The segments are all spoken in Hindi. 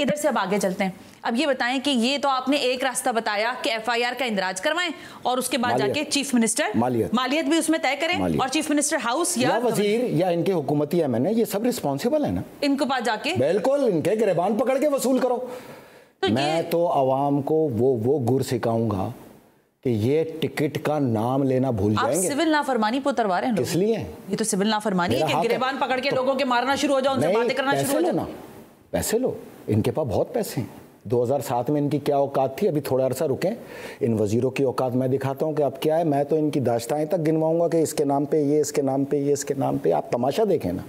इधर से अब आगे चलते हैं अब ये बताएं कि ये तो आपने एक रास्ता बताया कि एफआईआर का इंदराज करवाएं और उसके बाद जाके चीफ मिनिस्टर मालियत मालियत भी उसमें तय करें और चीफ मिनिस्टर हाउस या, वजीर या इनके हुकूमती एमएन ये सब रिस्पॉन्सिबल है ना इनको पास जाके बिल्कुल इनके गिरबान पकड़ के वसूल करो तो मैं तो आवाम को वो वो गुर सिखाऊंगा कि ये टिकट का नाम लेना भूल आप जाएंगे सिविल नाफरमानी पर रहे हैं इसलिए ये तो सिविल नाफरमानी है कि गिरेबान पकड़ के तो लोगों के मारना शुरू हो जाओ उनसे बातें करना शुरू हो जाना पैसे लो इनके पास बहुत पैसे हैं 2007 में इनकी क्या औकात थी अभी थोड़ा अरसा रुकें इन वज़ीरों की औकात मैं दिखाता हूँ कि अब क्या है मैं तो इनकी दाश्ताएँ तक गिनवाऊँगा कि इसके नाम पे ये इसके नाम पे ये इसके नाम पे आप तमाशा देखें ना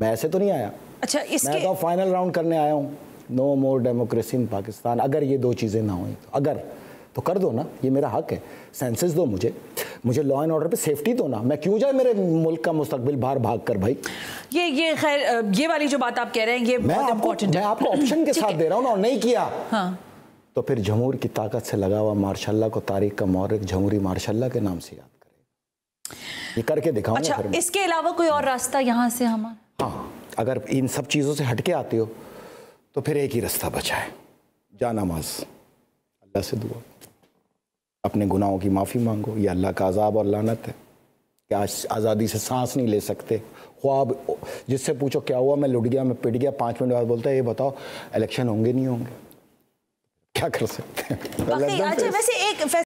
मैं ऐसे तो नहीं आया अच्छा इसके... मैं तो फाइनल राउंड करने आया हूँ no more democracy in Pakistan अगर ये दो चीज़ें ना हुई तो अगर तो कर दो ना ये मेरा हक है सेंसेस दो मुझे मुझे लॉ एंड ऑर्डर पे सेफ्टी दो ना मैं क्यों जाए मेरे मुल्क का मुस्तकबिल बाहर भाग कर भाई ये ये खैर ये वाली जो बात आप कह रहे हैं ये मैं आपको मैं आपको ऑप्शन के साथ दे रहा हूँ ना और नहीं किया हाँ तो फिर जमहूर की ताकत से लगा हुआ मार्शाला को तारीख का मौरक जमहूरी मार्शाला के नाम से याद करेगा ये करके दिखाऊ अच्छा, इसके अलावा कोई और रास्ता यहाँ से हमारा हाँ अगर इन सब चीज़ों से हटके आते हो तो फिर एक ही रास्ता बचा है जाना माज अल्लाह से दुआ अपने गुनाहों की माफ़ी मांगो ये अल्लाह का अजाब और लानत है कि आज आज़ादी से सांस नहीं ले सकते ख्वाब जिससे पूछो क्या हुआ मैं लुट गया मैं पिट गया पाँच मिनट बाद बोलता है ये बताओ इलेक्शन होंगे नहीं होंगे क्या कर सकते हैं अच्छा, वैसे एक